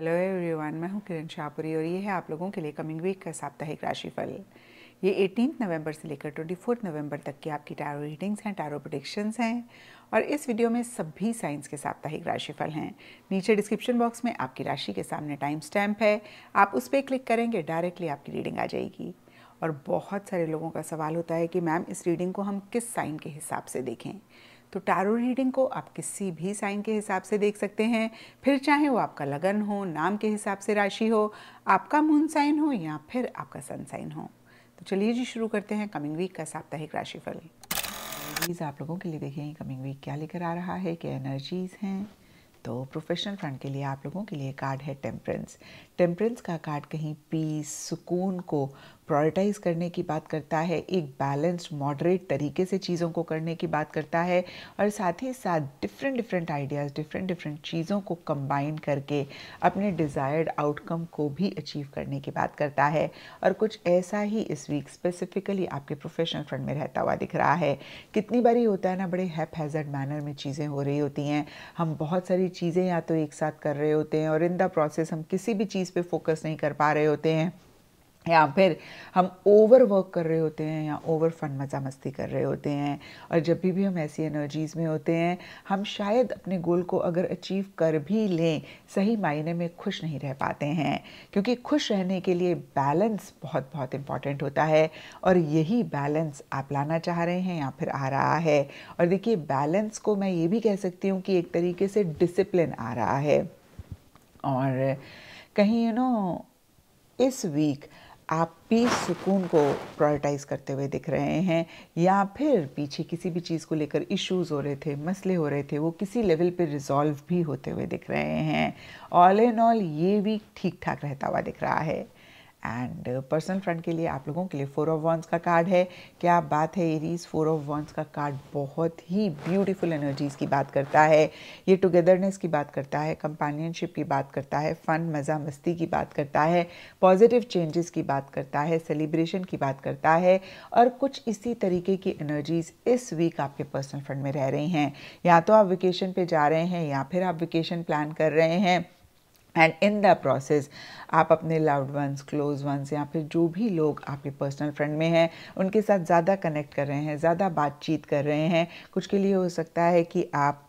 hello everyone मैं हूं किरण शाहपुरी और ये है आप लोगों के लिए कमिंग वीक का साप्ताहिक राशिफल ये 18 नवंबर से लेकर 24 नवंबर तक की आपकी टैरो रीडिंग्स हैं टैरो प्रोडिक्शंस हैं और इस वीडियो में सभी साइंस के साप्ताहिक राशिफल हैं नीचे डिस्क्रिप्शन बॉक्स में आपकी राशि के सामने टाइम स्टैम्प है आप उस पर क्लिक करेंगे डायरेक्टली आपकी रीडिंग आ जाएगी और बहुत सारे लोगों का सवाल होता है कि मैम इस रीडिंग को हम किस साइन के हिसाब से देखें तो टैरो रीडिंग को आप किसी भी साइन के हिसाब से देख सकते हैं फिर चाहे वो आपका लगन हो नाम के हिसाब से राशि हो आपका मून साइन हो या फिर आपका सन साइन हो तो चलिए जी शुरू करते हैं कमिंग वीक का साप्ताहिक राशिफल प्लीज़ आप लोगों के लिए देखिए कमिंग वीक क्या लेकर आ रहा है क्या एनर्जीज़ हैं तो प्रोफेशनल फ्रंट के लिए आप लोगों के लिए कार्ड है टेम्परेंस टेम्परेंस का कार्ड कहीं पीस सुकून को प्रायोरिटाइज करने की बात करता है एक बैलेंस्ड मॉडरेट तरीके से चीज़ों को करने की बात करता है और साथ ही साथ different different ideas different different चीज़ों को कंबाइन करके अपने डिज़ायर्ड आउटकम को भी अचीव करने की बात करता है और कुछ ऐसा ही इस वीक स्पेसिफिकली आपके प्रोफेशनल फ्रंट में रहता हुआ दिख रहा है कितनी बारी होता है ना बड़े हैप हैजर्ड मैनर में चीज़ें हो रही होती हैं हम बहुत सारी चीज़ें या तो एक साथ कर रहे होते हैं और इन द प्रोसेस हम किसी भी चीज़ पर फोकस नहीं कर पा रहे होते हैं या फिर हम ओवर वर्क कर रहे होते हैं या ओवर फन मज़ा मस्ती कर रहे होते हैं और जब भी भी हम ऐसी एनर्जीज़ में होते हैं हम शायद अपने गोल को अगर अचीव कर भी लें सही मायने में खुश नहीं रह पाते हैं क्योंकि खुश रहने के लिए बैलेंस बहुत बहुत इम्पॉर्टेंट होता है और यही बैलेंस आप लाना चाह रहे हैं या फिर आ रहा है और देखिए बैलेंस को मैं ये भी कह सकती हूँ कि एक तरीके से डिसिप्लिन आ रहा है और कहीं यू नो इस वीक आप भी सुकून को प्रायोरिटाइज़ करते हुए दिख रहे हैं या फिर पीछे किसी भी चीज़ को लेकर इश्यूज हो रहे थे मसले हो रहे थे वो किसी लेवल पे रिजॉल्व भी होते हुए दिख रहे हैं ऑल एंड ऑल ये भी ठीक ठाक रहता हुआ दिख रहा है एंड पर्सनल फ्रेंड के लिए आप लोगों के लिए फोर ऑफ वॉन्स का कार्ड है क्या बात है एरीज फोर ऑफ वॉन्स का कार्ड बहुत ही ब्यूटीफुल एनर्जीज की बात करता है ये टुगेदरनेस की बात करता है कंपेनियनशिप की बात करता है फ़न मज़ा मस्ती की बात करता है पॉजिटिव चेंजेस की बात करता है सेलिब्रेशन की बात करता है और कुछ इसी तरीके की एनर्जीज़ इस वीक आपके पर्सनल फ्रेंड में रह रही हैं या तो आप वेकेशन पर जा रहे हैं या फिर आप वेकेशन प्लान कर रहे हैं एंड इन द प्रोसेस आप अपने लव्ड वंस क्लोज वंस या फिर जो भी लोग आपके पर्सनल फ्रेंड में हैं उनके साथ ज़्यादा कनेक्ट कर रहे हैं ज़्यादा बातचीत कर रहे हैं कुछ के लिए हो सकता है कि आप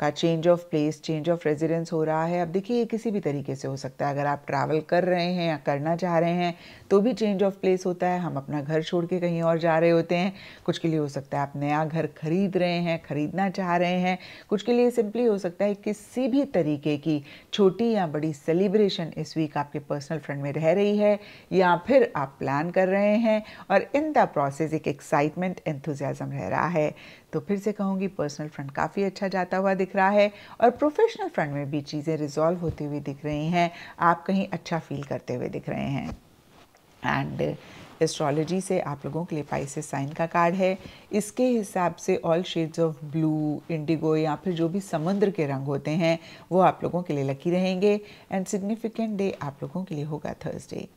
का change of place change of residence हो रहा है अब देखिए ये किसी भी तरीके से हो सकता है अगर आप ट्रैवल कर रहे हैं या करना चाह रहे हैं तो भी चेंज ऑफ प्लेस होता है हम अपना घर छोड़ के कहीं और जा रहे होते हैं कुछ के लिए हो सकता है आप नया घर खरीद रहे हैं खरीदना चाह रहे हैं कुछ के लिए सिंपली हो सकता है किसी भी तरीके की छोटी या बड़ी सेलिब्रेशन इस वीक आपके पर्सनल फ्रेंड में रह रही है या फिर आप प्लान कर रहे हैं और इन द प्रोसेस एक एक्साइटमेंट एंथुजियाज़म रह रहा है तो फिर से कहूँगी पर्सनल फ्रंट काफ़ी अच्छा जाता हुआ दिख रहा है और प्रोफेशनल फ्रंट में भी चीज़ें रिजॉल्व होती हुई दिख रही हैं आप कहीं अच्छा फील करते हुए दिख रहे हैं एंड एस्ट्रोलॉजी से आप लोगों के लिए पाइसिस साइन का कार्ड है इसके हिसाब से all shades of blue indigo या फिर जो भी समुद्र के रंग होते हैं वो आप लोगों के लिए लकी रहेंगे एंड सिग्निफिकेंट डे आप लोगों के लिए होगा थर्सडे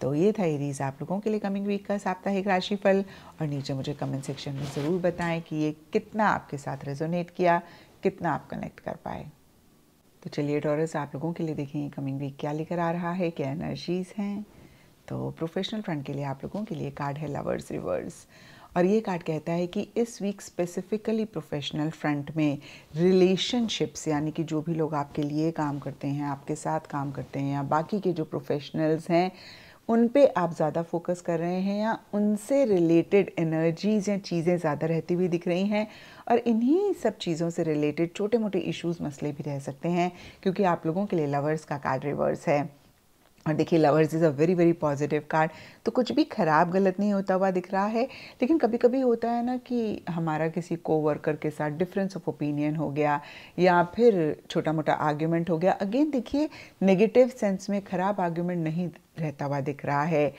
तो ये था एरीज आप लोगों के लिए कमिंग वीक का साप्ताहिक राशिफल और नीचे मुझे कमेंट सेक्शन में ज़रूर बताएं कि ये कितना आपके साथ रेजोनेट किया कितना आप कनेक्ट कर पाए तो चलिए टॉरस आप लोगों के लिए देखें कमिंग वीक क्या लेकर आ रहा है क्या एनर्जीज़ हैं तो प्रोफेशनल फ्रंट के लिए आप लोगों के लिए कार्ड है लवर्स रिवर्स और ये कार्ड कहता है कि इस वीक स्पेसिफिकली प्रोफेशनल फ्रंट में रिलेशनशिप्स यानी कि जो भी लोग आपके लिए काम करते हैं आपके साथ काम करते हैं या बाकी के जो प्रोफेशनल्स हैं उन पे आप ज़्यादा फोकस कर रहे हैं या उनसे रिलेटेड एनर्जीज या चीज़ें ज़्यादा रहती हुई दिख रही हैं और इन्हीं सब चीज़ों से रिलेटेड छोटे मोटे इश्यूज मसले भी रह सकते हैं क्योंकि आप लोगों के लिए लवर्स का कार्ड रिवर्स है और देखिए lovers is a very very positive card तो कुछ भी ख़राब गलत नहीं होता हुआ दिख रहा है लेकिन कभी कभी होता है ना कि हमारा किसी को वर्कर के साथ डिफरेंस ऑफ ओपिनियन हो गया या फिर छोटा मोटा आर्ग्यूमेंट हो गया अगेन देखिए नेगेटिव सेंस में ख़राब आर्ग्यूमेंट नहीं रहता हुआ दिख रहा है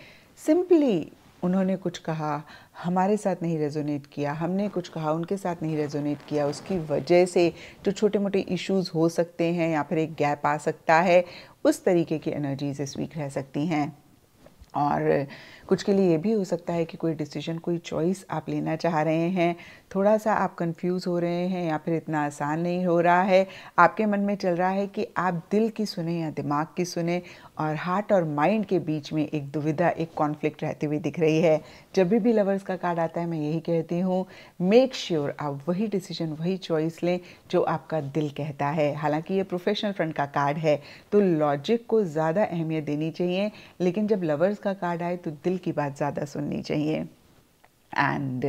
सिंपली उन्होंने कुछ कहा हमारे साथ नहीं रेजोनेट किया हमने कुछ कहा उनके साथ नहीं रेजोनेट किया उसकी वजह से जो छोटे मोटे इश्यूज हो सकते हैं या फिर एक गैप आ सकता है उस तरीके की एनर्जीज इस वीक रह सकती हैं और कुछ के लिए ये भी हो सकता है कि कोई डिसीजन कोई चॉइस आप लेना चाह रहे हैं थोड़ा सा आप कंफ्यूज हो रहे हैं या फिर इतना आसान नहीं हो रहा है आपके मन में चल रहा है कि आप दिल की सुने या दिमाग की सुने और हार्ट और माइंड के बीच में एक दुविधा एक कॉन्फ्लिक्ट रहती हुई दिख रही है जब भी भी लवर्स का कार्ड आता है मैं यही कहती हूँ मेक श्योर आप वही डिसीजन वही चॉइस लें जो आपका दिल कहता है हालांकि ये प्रोफेशनल फ्रंट का कार्ड है तो लॉजिक को ज़्यादा अहमियत देनी चाहिए लेकिन जब लवर्स का कार्ड आए तो दिल दिल की बात ज़्यादा सुननी चाहिए एंड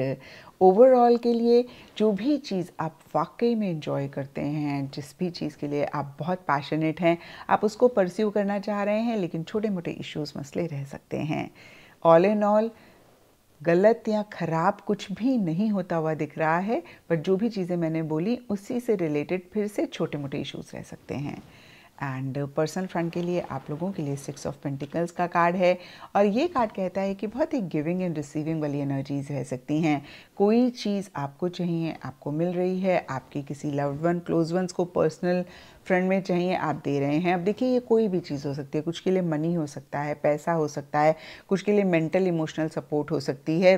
ओवरऑल uh, के लिए जो भी चीज़ आप वाकई में इंजॉय करते हैं जिस भी चीज़ के लिए आप बहुत पैशनेट हैं आप उसको परस्यू करना चाह रहे हैं लेकिन छोटे मोटे इश्यूज मसले रह सकते हैं ऑल इन ऑल गलत या ख़राब कुछ भी नहीं होता हुआ दिख रहा है पर जो भी चीज़ें मैंने बोली उसी से रिलेटेड फिर से छोटे मोटे इश्यूज रह सकते हैं एंड पर्सनल फ्रंट के लिए आप लोगों के लिए सिक्स ऑफ पेंटिकल्स का कार्ड है और ये कार्ड कहता है कि बहुत ही गिविंग एंड रिसीविंग वाली एनर्जीज रह सकती हैं कोई चीज़ आपको चाहिए आपको मिल रही है आपके किसी लव्ड वन क्लोज वंस को पर्सनल फ्रेंड में चाहिए आप दे रहे हैं अब देखिए ये कोई भी चीज़ हो सकती है कुछ के लिए मनी हो सकता है पैसा हो सकता है कुछ के लिए मेंटल इमोशनल सपोर्ट हो सकती है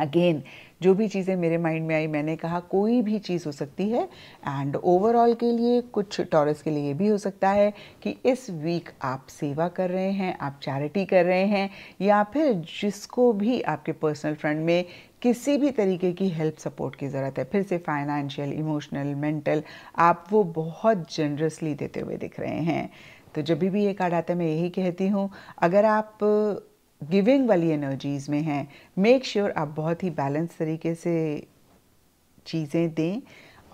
अगेन जो भी चीज़ें मेरे माइंड में आई मैंने कहा कोई भी चीज़ हो सकती है एंड ओवरऑल के लिए कुछ टॉरस के लिए भी हो सकता है कि इस वीक आप सेवा कर रहे हैं आप चैरिटी कर रहे हैं या फिर जिसको भी आपके पर्सनल फ्रेंड में किसी भी तरीके की हेल्प सपोर्ट की ज़रूरत है फिर से फाइनेंशियल इमोशनल मेंटल आप वो बहुत जनरसली देते हुए दिख रहे हैं तो जब भी ये कार्ड आता है मैं यही कहती हूँ अगर आप गिविंग वाली एनर्जीज़ में हैं मेक श्योर आप बहुत ही बैलेंस तरीके से चीज़ें दें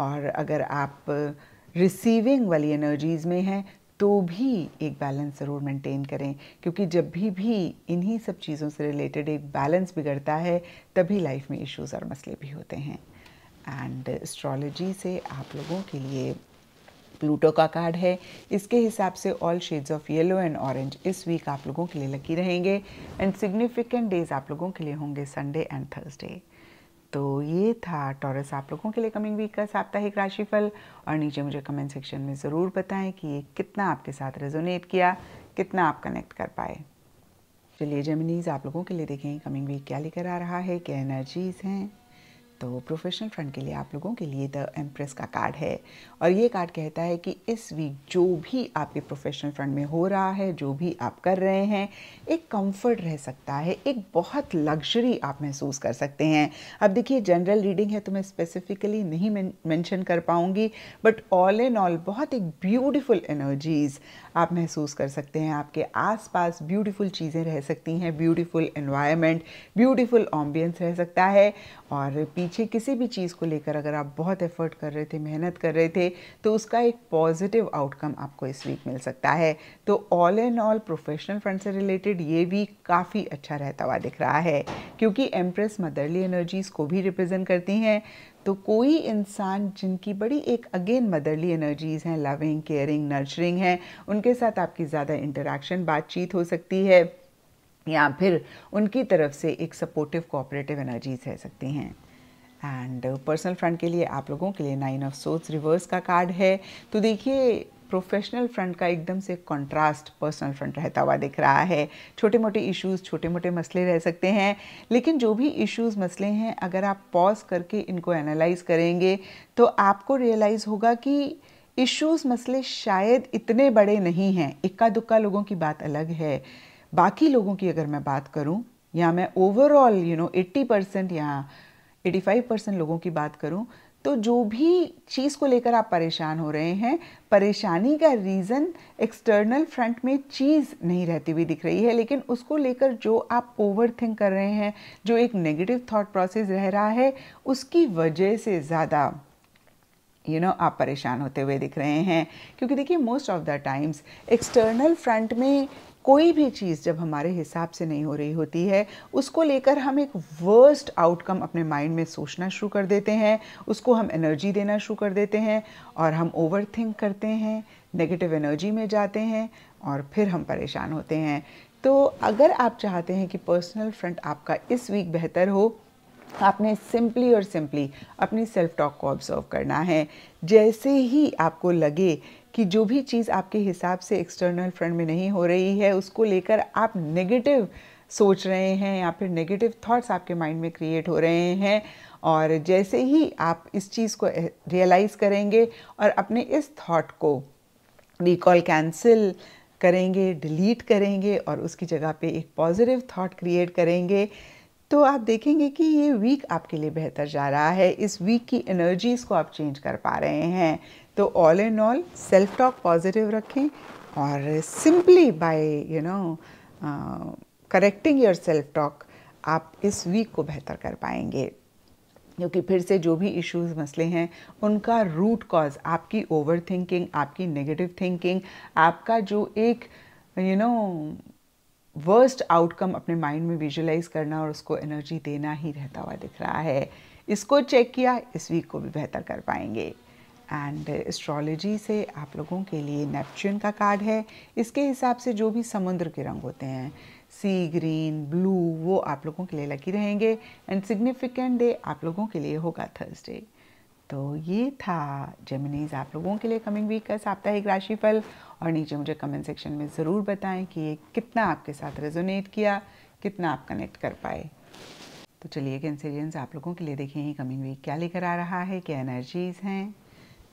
और अगर आप रिसीविंग वाली एनर्जीज़ में हैं तो भी एक बैलेंस ज़रूर मेंटेन करें क्योंकि जब भी भी इन्हीं सब चीज़ों से रिलेटेड एक बैलेंस बिगड़ता है तभी लाइफ में इश्यूज़ और मसले भी होते हैं एंड एस्ट्रोलॉजी से आप लोगों के लिए प्लूटो का कार्ड है इसके हिसाब से all shades of yellow and orange इस वीक आप लोगों के लिए लकी रहेंगे एंड सिग्निफिकेंट डेज आप लोगों के लिए होंगे संडे एंड थर्सडे तो ये था टॉरस आप लोगों के लिए कमिंग वीक का साप्ताहिक राशिफल और नीचे मुझे कमेंट सेक्शन में ज़रूर बताएं कि ये कितना आपके साथ रेजोनेट किया कितना आप कनेक्ट कर पाए चलिए जेमिनीज आप लोगों के लिए देखें कमिंग वीक क्या लेकर आ रहा है क्या एनर्जीज हैं तो प्रोफेशनल फ्रंट के लिए आप लोगों के लिए द एम्प्रेस का कार्ड है और ये कार्ड कहता है कि इस वीक जो भी आपके प्रोफेशनल फ्रंट में हो रहा है जो भी आप कर रहे हैं एक कंफर्ट रह सकता है एक बहुत लग्जरी आप महसूस कर सकते हैं अब देखिए जनरल रीडिंग है तो मैं स्पेसिफिकली नहीं मैंशन कर पाऊँगी बट ऑल इन ऑल बहुत एक ब्यूटिफुल एनर्जीज़ आप महसूस कर सकते हैं आपके आसपास ब्यूटीफुल चीज़ें रह सकती हैं ब्यूटीफुल एनवायरमेंट ब्यूटीफुल ऑम्बियंस रह सकता है और पीछे पीछे किसी भी चीज़ को लेकर अगर आप बहुत एफर्ट कर रहे थे मेहनत कर रहे थे तो उसका एक पॉजिटिव आउटकम आपको इस वीक मिल सकता है तो all and all professional front से रिलेटेड ये वीक काफ़ी अच्छा रहता हुआ दिख रहा है क्योंकि एम्प्रेस मदरली एनर्जीज़ को भी रिप्रेजेंट करती हैं तो कोई इंसान जिनकी बड़ी एक अगेन मदरली एनर्जीज़ हैं लविंग केयरिंग नर्चरिंग हैं उनके साथ आपकी ज़्यादा इंटरेक्शन बातचीत हो सकती है या फिर उनकी तरफ से एक सपोर्टिव कोऑपरेटिव एनर्जीज रह सकती हैं एंड पर्सनल फ्रंट के लिए आप लोगों के लिए नाइन ऑफ सोर्स रिवर्स का कार्ड है तो देखिए प्रोफेशनल फ्रंट का एकदम से कंट्रास्ट पर्सनल फ्रंट रहता हुआ दिख रहा है छोटे मोटे इश्यूज छोटे मोटे मसले रह सकते हैं लेकिन जो भी इश्यूज मसले हैं अगर आप पॉज करके इनको एनालाइज करेंगे तो आपको रियलाइज़ होगा कि इश्यूज मसले शायद इतने बड़े नहीं हैं इक्का दुक्का लोगों की बात अलग है बाकी लोगों की अगर मैं बात करूं या मैं ओवरऑल यू नो 80 परसेंट या 85 परसेंट लोगों की बात करूं तो जो भी चीज़ को लेकर आप परेशान हो रहे हैं परेशानी का रीज़न एक्सटर्नल फ्रंट में चीज़ नहीं रहती हुई दिख रही है लेकिन उसको लेकर जो आप ओवर थिंक कर रहे हैं जो एक नेगेटिव थॉट प्रोसेस रह रहा है उसकी वजह से ज़्यादा यू you नो know, आप परेशान होते हुए दिख रहे हैं क्योंकि देखिए most of the times external front में कोई भी चीज़ जब हमारे हिसाब से नहीं हो रही होती है उसको लेकर हम एक वर्स्ट आउटकम अपने माइंड में सोचना शुरू कर देते हैं उसको हम एनर्जी देना शुरू कर देते हैं और हम ओवर थिंक करते हैं नेगेटिव एनर्जी में जाते हैं और फिर हम परेशान होते हैं तो अगर आप चाहते हैं कि पर्सनल फ्रंट आपका इस वीक बेहतर हो आपने सिंपली और सिंपली अपनी सेल्फ टॉक को ऑब्जर्व करना है जैसे ही आपको लगे कि जो भी चीज़ आपके हिसाब से एक्सटर्नल फ्रंट में नहीं हो रही है उसको लेकर आप नेगेटिव सोच रहे हैं या फिर नेगेटिव थॉट्स आपके माइंड में क्रिएट हो रहे हैं और जैसे ही आप इस चीज़ को रियलाइज़ करेंगे और अपने इस थॉट को रिकॉल कैंसिल करेंगे डिलीट करेंगे और उसकी जगह पे एक पॉजिटिव थॉट क्रिएट करेंगे तो आप देखेंगे कि ये वीक आपके लिए बेहतर जा रहा है इस वीक की एनर्जीज़ को आप चेंज कर पा रहे हैं तो all and all self talk positive रखें और simply by you know correcting your self talk आप इस वीक को बेहतर कर पाएंगे क्योंकि फिर से जो भी इश्यूज मसले हैं उनका रूट कॉज आपकी ओवर थिंकिंग आपकी नेगेटिव थिंकिंग आपका जो एक यू नो वर्स्ट आउटकम अपने माइंड में विजुलाइज करना और उसको एनर्जी देना ही रहता हुआ दिख रहा है इसको चेक किया इस वीक को भी बेहतर कर पाएंगे एंड एस्ट्रोलॉजी से आप लोगों के लिए नेपच्यून का कार्ड है इसके हिसाब से जो भी समुद्र के रंग होते हैं सी ग्रीन ब्लू वो आप लोगों के लिए लकी रहेंगे एंड सिग्निफिकेंट डे आप लोगों के लिए होगा थर्सडे तो ये था जेमिनीज आप लोगों के लिए कमिंग वीक का साप्ताहिक राशिफल और नीचे मुझे कमेंट सेक्शन में ज़रूर बताएं कि ये कितना आपके साथ रेजोनेट किया कितना आप कनेक्ट कर पाए तो चलिए कैंसेरियंस आप लोगों के लिए देखें कमिंग वीक क्या लेकर आ रहा है क्या एनर्जीज़ हैं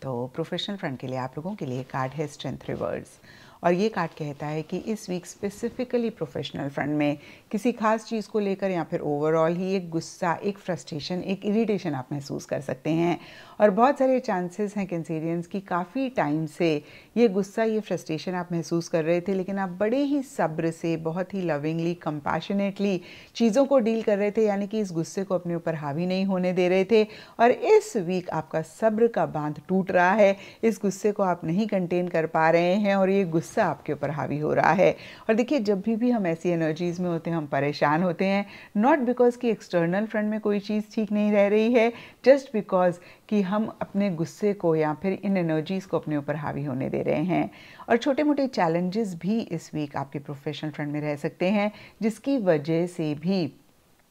तो प्रोफेशनल फ्रंट के लिए आप लोगों के लिए कार्ड है स्ट्रेंथ रिवर्स और ये कार्ड कहता है कि इस वीक स्पेसिफिकली प्रोफेशनल फ्रंट में किसी खास चीज़ को लेकर या फिर ओवरऑल ही एक गुस्सा एक फ्रस्ट्रेशन एक इरीटेशन आप महसूस कर सकते हैं और बहुत सारे चांसेस हैं कैंसेरियंस की काफ़ी टाइम से ये गुस्सा ये फ्रस्ट्रेशन आप महसूस कर रहे थे लेकिन आप बड़े ही सब्र से बहुत ही लविंगली कंपैशनेटली चीज़ों को डील कर रहे थे यानी कि इस गुस्से को अपने ऊपर हावी नहीं होने दे रहे थे और इस वीक आपका सब्र का बांध टूट रहा है इस गुस्से को आप नहीं कंटेन कर पा रहे हैं और ये गुस्सा आपके ऊपर हावी हो रहा है और देखिए जब भी भी हम ऐसी एनर्जीज़ में होते हैं हम परेशान होते हैं नॉट बिकॉज़ कि एक्सटर्नल फ्रंट में कोई चीज़ ठीक नहीं रह रही है जस्ट बिकॉज़ कि हम अपने गुस्से को या फिर इन एनर्जीज़ को अपने ऊपर हावी होने दे रहे हैं और छोटे मोटे चैलेंजेस भी इस वीक आपके प्रोफेशनल फ्रंट में रह सकते हैं जिसकी वजह से भी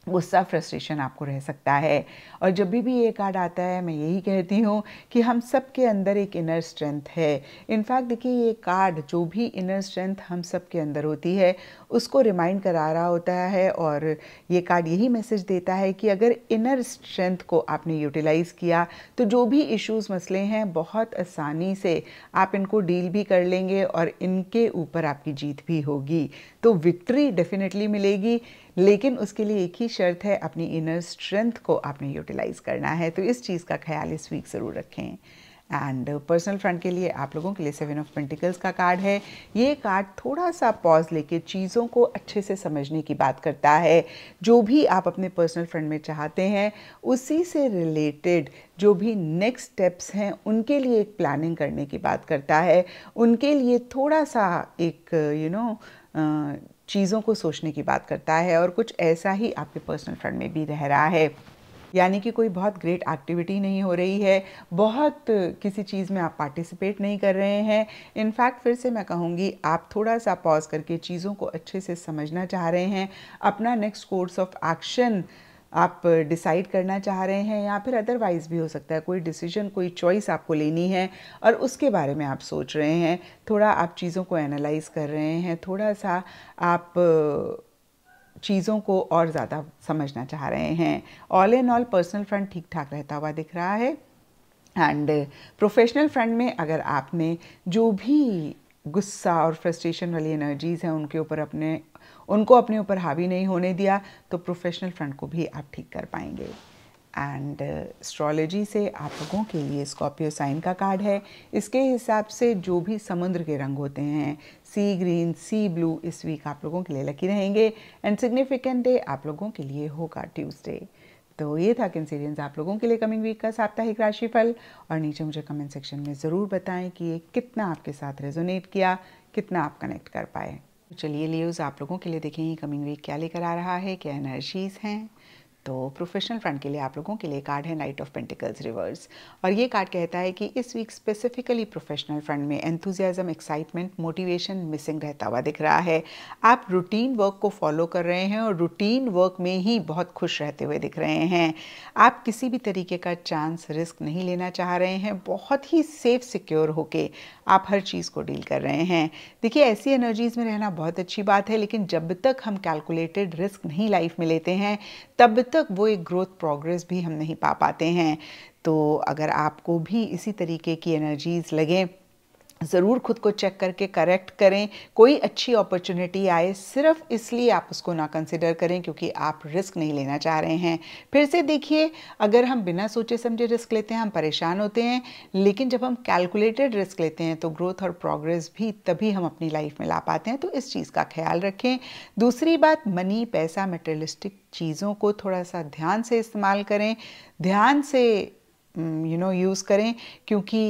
गुस्सा फ्रस्ट्रेशन आपको रह सकता है और जब भी भी ये कार्ड आता है मैं यही कहती हूँ कि हम सब के अंदर एक इनर स्ट्रेंथ है इनफैक्ट देखिए ये कार्ड जो भी इनर स्ट्रेंथ हम सब के अंदर होती है उसको रिमाइंड करा रहा होता है और ये कार्ड यही मैसेज देता है कि अगर इनर स्ट्रेंथ को आपने यूटिलाइज़ किया तो जो भी इश्यूज मसले हैं बहुत आसानी से आप इनको डील भी कर लेंगे और इनके ऊपर आपकी जीत भी होगी तो विक्ट्री डेफिनेटली मिलेगी लेकिन उसके लिए एक ही शर्त है अपनी इनर स्ट्रेंथ को आपने यूटिलाइज़ करना है तो इस चीज़ का ख्याल इस वीक ज़रूर रखें एंड पर्सनल फ्रंट के लिए आप लोगों के लिए सेवन ऑफ पेंटिकल्स का कार्ड है ये कार्ड थोड़ा सा पॉज लेके चीज़ों को अच्छे से समझने की बात करता है जो भी आप अपने पर्सनल फ्रंट में चाहते हैं उसी से रिलेटेड जो भी नेक्स्ट स्टेप्स हैं उनके लिए एक प्लानिंग करने की बात करता है उनके लिए थोड़ा सा एक यू you नो know, चीज़ों को सोचने की बात करता है और कुछ ऐसा ही आपके पर्सनल फ्रंट में भी रह रहा है यानी कि कोई बहुत ग्रेट एक्टिविटी नहीं हो रही है बहुत किसी चीज़ में आप पार्टिसिपेट नहीं कर रहे हैं इनफैक्ट फिर से मैं कहूँगी आप थोड़ा सा पॉज करके चीज़ों को अच्छे से समझना चाह रहे हैं अपना नेक्स्ट कोर्स ऑफ एक्शन आप डिसाइड करना चाह रहे हैं या फिर अदरवाइज़ भी हो सकता है कोई डिसीजन कोई चॉइस आपको लेनी है और उसके बारे में आप सोच रहे हैं थोड़ा आप चीज़ों को एनालाइज कर रहे हैं थोड़ा सा आप चीज़ों को और ज़्यादा समझना चाह रहे हैं all and all personal front ठीक ठाक रहता हुआ दिख रहा है एंड प्रोफेशनल फ्रंट में अगर आपने जो भी गुस्सा और फ्रस्ट्रेशन वाली एनर्जीज़ हैं उनके ऊपर अपने उनको अपने ऊपर हावी नहीं होने दिया तो प्रोफेशनल फ्रंट को भी आप ठीक कर पाएंगे एंड एस्ट्रोलॉजी uh, से आप लोगों के लिए स्कॉर्पियो साइन का कार्ड है इसके हिसाब से जो भी समुद्र के रंग होते हैं सी ग्रीन सी ब्लू इस वीक आप लोगों के लिए लकी रहेंगे एंड सिग्निफिकेंट डे आप लोगों के लिए होगा ट्यूसडे तो ये था कंसेरियंस आप लोगों के लिए कमिंग वीक का साप्ताहिक राशिफल और नीचे मुझे कमेंट सेक्शन में ज़रूर बताएं कि ये कितना आपके साथ रेजोनेट किया कितना आप कनेक्ट कर पाए चलिए लियोज आप लोगों के लिए देखें कमिंग वीक क्या लेकर आ रहा है क्या एनर्जीज़ हैं तो प्रोफेशनल फ्रंट के लिए आप लोगों के लिए कार्ड है नाइट ऑफ पेंटिकल्स रिवर्स और ये कार्ड कहता है कि इस वीक स्पेसिफिकली प्रोफेशनल फ्रंट में एंथुजियाज़म एक्साइटमेंट मोटिवेशन मिसिंग रहता हुआ दिख रहा है आप रूटीन वर्क को फॉलो कर रहे हैं और रूटीन वर्क में ही बहुत खुश रहते हुए दिख रहे हैं आप किसी भी तरीके का चांस रिस्क नहीं लेना चाह रहे हैं बहुत ही सेफ सिक्योर होके आप हर चीज़ को डील कर रहे हैं देखिए ऐसी एनर्जीज़ में रहना बहुत अच्छी बात है लेकिन जब तक हम कैलकुलेटेड रिस्क नहीं लाइफ में लेते हैं तब तक वो एक ग्रोथ प्रोग्रेस भी हम नहीं पा पाते हैं तो अगर आपको भी इसी तरीके की एनर्जीज़ लगें ज़रूर खुद को चेक करके करेक्ट करें कोई अच्छी अपॉर्चुनिटी आए सिर्फ इसलिए आप उसको ना कंसिडर करें क्योंकि आप रिस्क नहीं लेना चाह रहे हैं फिर से देखिए अगर हम बिना सोचे समझे रिस्क लेते हैं हम परेशान होते हैं लेकिन जब हम कैलकुलेटेड रिस्क लेते हैं तो ग्रोथ और प्रोग्रेस भी तभी हम अपनी लाइफ में ला पाते हैं तो इस चीज़ का ख्याल रखें दूसरी बात मनी पैसा मेटेलिस्टिक चीज़ों को थोड़ा सा ध्यान से इस्तेमाल करें ध्यान से यू नो यूज़ करें क्योंकि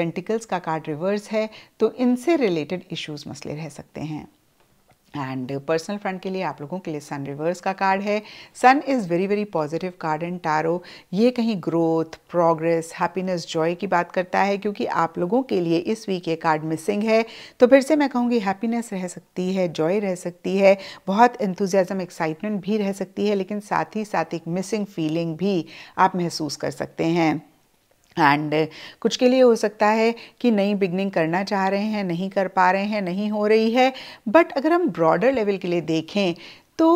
पेंटिकल्स का कार्ड रिवर्स है तो इनसे रिलेटेड इश्यूज मसले रह सकते हैं एंड पर्सनल फ्रंट के लिए आप लोगों के लिए सन रिवर्स का कार्ड है sun is very very positive card and tarot ये कहीं ग्रोथ प्रोग्रेस हैप्पीनेस जॉय की बात करता है क्योंकि आप लोगों के लिए इस वीक ये कार्ड मिसिंग है तो फिर से मैं कहूँगी हैप्पीनेस रह सकती है जॉय रह सकती है बहुत इंतुजियाज़म एक्साइटमेंट भी रह सकती है लेकिन साथ ही साथ एक मिसिंग फीलिंग भी आप महसूस कर सकते हैं एंड uh, कुछ के लिए हो सकता है कि नई बिगनिंग करना चाह रहे हैं नहीं कर पा रहे हैं नहीं हो रही है बट अगर हम ब्रॉडर लेवल के लिए देखें तो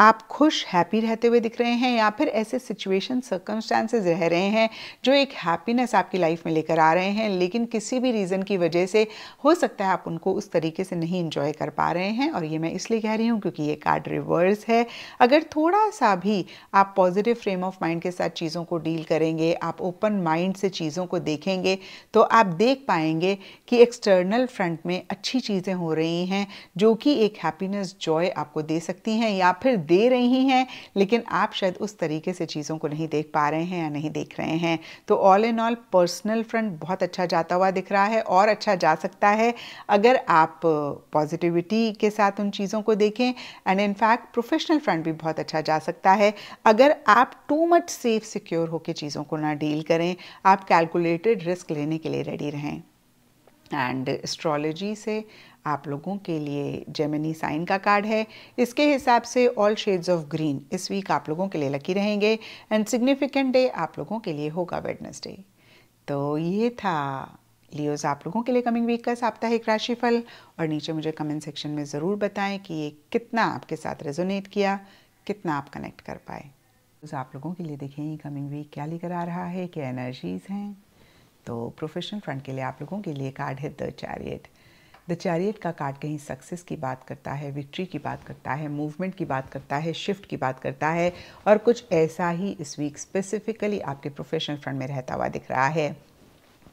आप खुश हैप्पी रहते हुए दिख रहे हैं या फिर ऐसे सिचुएशन सर्कमस्टांसेस रह रहे हैं जो एक हैप्पीनेस आपकी लाइफ में लेकर आ रहे हैं लेकिन किसी भी रीज़न की वजह से हो सकता है आप उनको उस तरीके से नहीं इन्जॉय कर पा रहे हैं और ये मैं इसलिए कह रही हूँ क्योंकि ये कार्ड रिवर्स है अगर थोड़ा सा भी आप पॉजिटिव फ्रेम ऑफ माइंड के साथ चीज़ों को डील करेंगे आप ओपन माइंड से चीज़ों को देखेंगे तो आप देख पाएंगे कि एक्सटर्नल फ्रंट में अच्छी चीज़ें हो रही हैं जो कि एक हैप्पीनेस जॉय आपको दे सकती हैं या फिर दे रही हैं लेकिन आप शायद उस तरीके से चीज़ों को नहीं देख पा रहे हैं या नहीं देख रहे हैं तो all in all personal front बहुत अच्छा जाता हुआ दिख रहा है और अच्छा जा सकता है अगर आप पॉजिटिविटी के साथ उन चीज़ों को देखें एंड इनफैक्ट प्रोफेशनल फ्रंट भी बहुत अच्छा जा सकता है अगर आप टू मच सेफ सिक्योर होकर चीज़ों को ना डील करें आप कैलकुलेटेड रिस्क लेने के लिए रेडी रहें एंड एस्ट्रोलॉजी से आप लोगों के लिए जेमिनी साइन का कार्ड है इसके हिसाब से ऑल शेड्स ऑफ ग्रीन इस वीक आप लोगों के लिए लकी रहेंगे एंड सिग्निफिकेंट डे आप लोगों के लिए होगा वेडनेसडे तो ये था लियोज आप लोगों के लिए कमिंग वीक का साप्ताहिक राशिफल और नीचे मुझे कमेंट सेक्शन में ज़रूर बताएं कि ये कितना आपके साथ रेजोनेट किया कितना आप कनेक्ट कर पाए तो आप लोगों के लिए देखें कमिंग वीक क्या लेकर आ रहा है क्या एनर्जीज़ हैं तो प्रोफेशनल फ्रंट के लिए आप लोगों के लिए कार्ड है द चैरियट द चैरियट का कार्ड कहीं सक्सेस की बात करता है विक्ट्री की बात करता है मूवमेंट की बात करता है शिफ्ट की बात करता है और कुछ ऐसा ही इस वीक स्पेसिफिकली आपके प्रोफेशनल फ्रंट में रहता हुआ दिख रहा है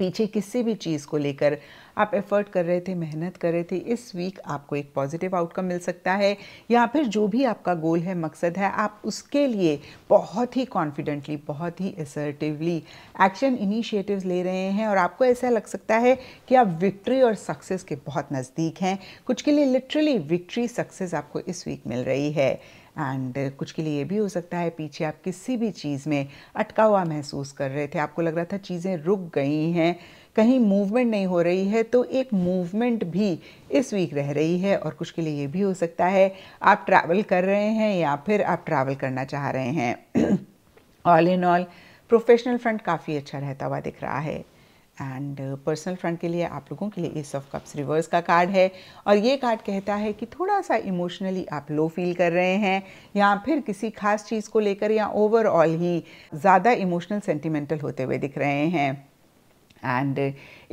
पीछे किसी भी चीज़ को लेकर आप एफर्ट कर रहे थे मेहनत कर रहे थे इस वीक आपको एक पॉजिटिव आउटकम मिल सकता है या फिर जो भी आपका गोल है मकसद है आप उसके लिए बहुत ही कॉन्फिडेंटली बहुत ही असर्टिवली एक्शन इनिशिएटिव्स ले रहे हैं और आपको ऐसा लग सकता है कि आप विक्ट्री और सक्सेस के बहुत नज़दीक हैं कुछ के लिए लिटरली विक्ट्री सक्सेस आपको इस वीक मिल रही है एंड uh, कुछ के लिए ये भी हो सकता है पीछे आप किसी भी चीज़ में अटका हुआ महसूस कर रहे थे आपको लग रहा था चीज़ें रुक गई हैं कहीं मूवमेंट नहीं हो रही है तो एक मूवमेंट भी इस वीक रह रही है और कुछ के लिए ये भी हो सकता है आप ट्रैवल कर रहे हैं या फिर आप ट्रैवल करना चाह रहे हैं all in all professional front काफ़ी अच्छा रहता हुआ दिख रहा है एंड पर्सनल फ्रंट के लिए आप लोगों के लिए एस ऑफ कप्स रिवर्स का कार्ड है और ये कार्ड कहता है कि थोड़ा सा इमोशनली आप लो फील कर रहे हैं या फिर किसी खास चीज़ को लेकर या ओवरऑल ही ज़्यादा इमोशनल सेंटिमेंटल होते हुए दिख रहे हैं एंड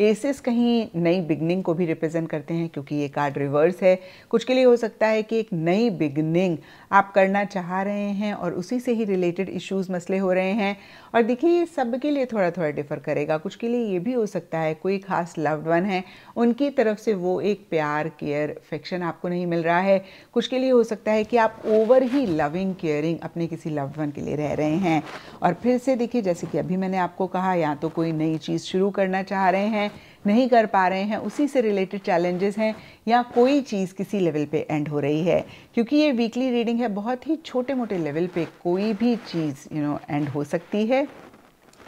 एसेस कहीं नई बिगनिंग को भी रिप्रेजेंट करते हैं क्योंकि ये कार्ड रिवर्स है कुछ के लिए हो सकता है कि एक नई बिगनिंग आप करना चाह रहे हैं और उसी से ही रिलेटेड इश्यूज मसले हो रहे हैं और देखिए ये सब के लिए थोड़ा थोड़ा डिफर करेगा कुछ के लिए ये भी हो सकता है कोई खास लव्ड वन है उनकी तरफ से वो एक प्यार केयर फैक्शन आपको नहीं मिल रहा है कुछ के लिए हो सकता है कि आप ओवर ही लविंग केयरिंग अपने किसी लव्ड वन के लिए रह रहे हैं और फिर से देखिए जैसे कि अभी मैंने आपको कहा या तो कोई नई चीज़ शुरू करना चाह रहे हैं नहीं कर पा रहे हैं उसी से रिलेटेड चैलेंजेस हैं या कोई चीज़ किसी लेवल पे एंड हो रही है क्योंकि ये वीकली रीडिंग है बहुत ही छोटे मोटे लेवल पे कोई भी चीज़ यू नो एंड हो सकती है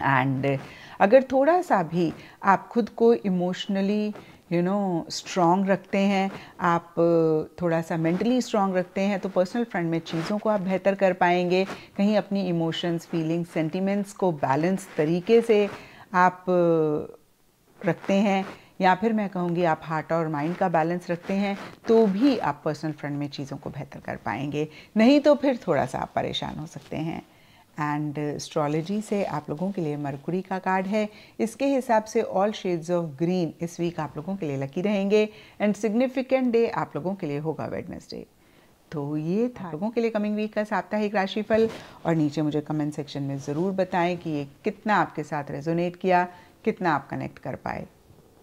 एंड अगर थोड़ा सा भी आप खुद को इमोशनली यू नो स्ट्रॉन्ग रखते हैं आप थोड़ा सा मेंटली स्ट्रॉन्ग रखते हैं तो पर्सनल फ्रंट में चीज़ों को आप बेहतर कर पाएंगे कहीं अपनी इमोशंस फीलिंग्स सेंटिमेंट्स को बैलेंस तरीके से आप रखते हैं या फिर मैं कहूँगी आप हार्ट और माइंड का बैलेंस रखते हैं तो भी आप पर्सनल फ्रंट में चीज़ों को बेहतर कर पाएंगे नहीं तो फिर थोड़ा सा आप परेशान हो सकते हैं एंड एस्ट्रोलॉजी से आप लोगों के लिए मरकुरी का कार्ड है इसके हिसाब से ऑल शेड्स ऑफ ग्रीन इस वीक आप लोगों के लिए लकी रहेंगे एंड सिग्निफिकेंट डे आप लोगों के लिए होगा वेडनेसडे तो ये था लोगों के लिए कमिंग वीक का साप्ताहिक राशिफल और नीचे मुझे कमेंट सेक्शन में ज़रूर बताएं कि ये कितना आपके साथ रेजोनेट किया कितना आप कनेक्ट कर पाए